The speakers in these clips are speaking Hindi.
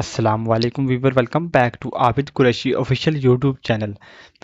अस्सलाम वालेकुम viewer welcome back to Abid Qureshi official YouTube channel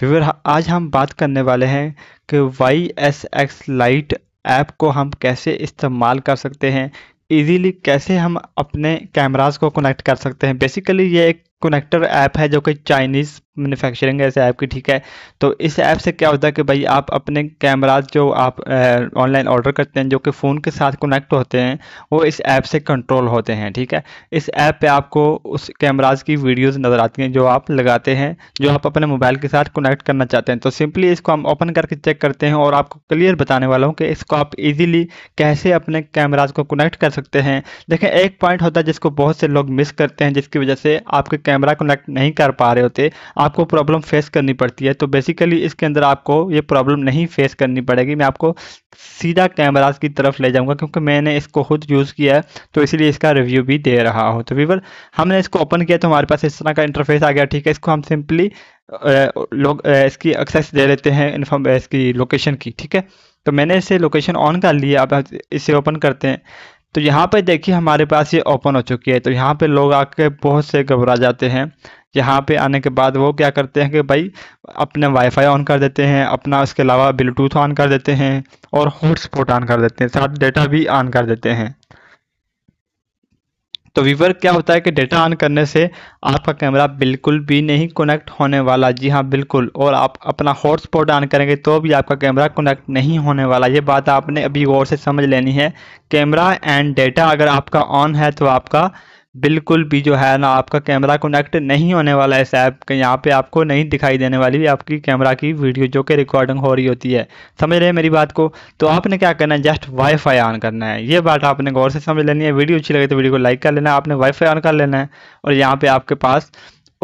viewer आज हम बात करने वाले हैं कि Y S X lite app को हम कैसे इस्तेमाल कर सकते हैं इजीली कैसे हम अपने कैमरास को कनेक्ट कर सकते हैं बेसिकली ये एक कनेक्टर ऐप है जो कि चाइनीज़ मैन्युफैक्चरिंग है इस ऐप की ठीक है तो इस ऐप से क्या होता है कि भाई आप अपने कैमराज जो आप ऑनलाइन ऑर्डर करते हैं जो कि फ़ोन के साथ कनेक्ट होते हैं वो इस ऐप से कंट्रोल होते हैं ठीक है इस ऐप पे आपको उस कैमराज की वीडियोस नज़र आती हैं जो आप लगाते हैं जो आप अपने मोबाइल के साथ कनेक्ट करना चाहते हैं तो सिंपली इसको हम ओपन करके चेक करते हैं और आपको क्लियर बताने वाला हूँ कि इसको आप ईजिली कैसे अपने कैमराज को कनेक्ट कर सकते हैं देखें एक पॉइंट होता है जिसको बहुत से लोग मिस करते हैं जिसकी वजह से आपके कैमरा कनेक्ट नहीं कर पा रहे होते आपको प्रॉब्लम फेस करनी पड़ती है तो बेसिकली इसके अंदर आपको ये प्रॉब्लम नहीं फेस करनी पड़ेगी मैं आपको सीधा कैमराज की तरफ ले जाऊँगा क्योंकि मैंने इसको खुद यूज़ किया है तो इसलिए इसका रिव्यू भी दे रहा हूँ तो वीवर हमने इसको ओपन किया तो हमारे पास इस तरह का इंटरफेस आ गया ठीक है इसको हम सिंपली लोग इसकी एक्सेस दे लेते हैं इन्फॉर्म इसकी लोकेशन की ठीक है तो मैंने इसे लोकेशन ऑन कर लिया अब इसे ओपन करते हैं तो यहाँ पे देखिए हमारे पास ये ओपन हो चुकी है तो यहाँ पे लोग आके बहुत से घबरा जाते हैं यहाँ पे आने के बाद वो क्या करते हैं कि भाई अपने वाईफाई ऑन कर देते हैं अपना उसके अलावा ब्लूटूथ ऑन कर देते हैं और हॉटस्पॉट ऑन कर देते हैं साथ डेटा भी ऑन कर देते हैं तो वीवर क्या होता है कि डेटा ऑन करने से आपका कैमरा बिल्कुल भी नहीं कनेक्ट होने वाला जी हाँ बिल्कुल और आप अपना हॉटस्पॉट ऑन करेंगे तो भी आपका कैमरा कनेक्ट नहीं होने वाला ये बात आपने अभी गौर से समझ लेनी है कैमरा एंड डेटा अगर आपका ऑन है तो आपका बिल्कुल भी जो है ना आपका कैमरा कनेक्ट नहीं होने वाला है इस ऐप के यहाँ पे आपको नहीं दिखाई देने वाली भी आपकी कैमरा की वीडियो जो कि रिकॉर्डिंग हो रही होती है समझ रहे हैं मेरी बात को तो आपने क्या करना है जस्ट वाईफाई ऑन करना है ये बात आपने गौर से समझ लेनी है वीडियो अच्छी लगे तो वीडियो को लाइक कर लेना है आपने वाईफाई ऑन कर लेना है और यहाँ पर आपके पास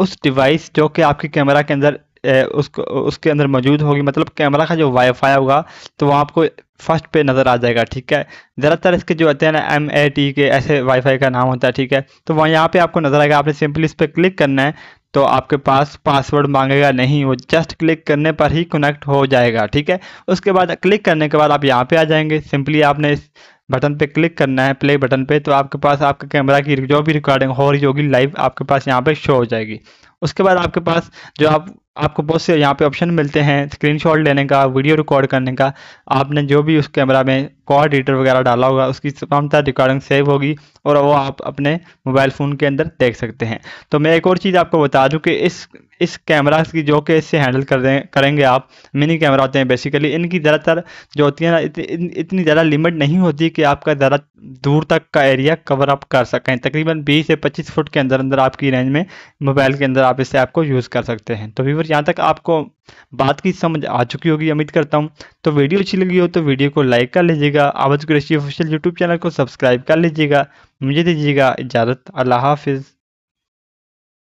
उस डिवाइस जो कि आपके कैमरा के अंदर उसको उसके अंदर मौजूद होगी मतलब कैमरा का जो वाईफाई होगा तो वो आपको फर्स्ट पे नज़र आ जाएगा ठीक है ज़्यादातर इसके जो होते हैं ना एम ए टी के ऐसे वाईफाई का नाम होता है ठीक है तो वहाँ यहाँ पे आपको नज़र आएगा आपने सिंपली इस पर क्लिक करना है तो आपके पास पासवर्ड मांगेगा नहीं वो जस्ट क्लिक करने पर ही कनेक्ट हो जाएगा ठीक है उसके बाद क्लिक करने के बाद आप यहाँ पे आ जाएंगे सिंपली आपने इस बटन पे क्लिक करना है प्ले बटन पे तो आपके पास आपके कैमरा की जो भी रिकॉर्डिंग हो रही होगी लाइव आपके पास यहाँ पे शो हो जाएगी उसके बाद आपके पास जो आप आपको बहुत से यहाँ पे ऑप्शन मिलते हैं स्क्रीनशॉट लेने का वीडियो रिकॉर्ड करने का आपने जो भी उस कैमरा में कॉर्ड रीडर वगैरह डाला होगा उसकी तमाम रिकॉर्डिंग सेव होगी और वो आप अपने मोबाइल फ़ोन के अंदर देख सकते हैं तो मैं एक और चीज़ आपको बता दूँ कि इस इस कैमरा की जो कि इससे हैंडल कर दें करेंगे आप मिनी कैमरा होते हैं बेसिकली इनकी ज़्यादातर जो होती है ना इत, इतनी ज़्यादा लिमिट नहीं होती कि आपका ज़्यादा दूर तक का एरिया कवर अप कर सकें तकरीबन बीस से पच्चीस फुट के अंदर अंदर आपकी रेंज में मोबाइल के अंदर आप इस ऐप को यूज़ कर सकते हैं तो व्यूवर यहाँ तक आपको बात की समझ आ चुकी होगी उम्मीद करता हूँ तो वीडियो अच्छी लगी हो तो वीडियो को लाइक कर लीजिएगा Awaaz Krishi official YouTube channel को सब्सक्राइब कर लीजिएगा मुझे दीजिएगा इजाज़त अल्लाह हाफिज़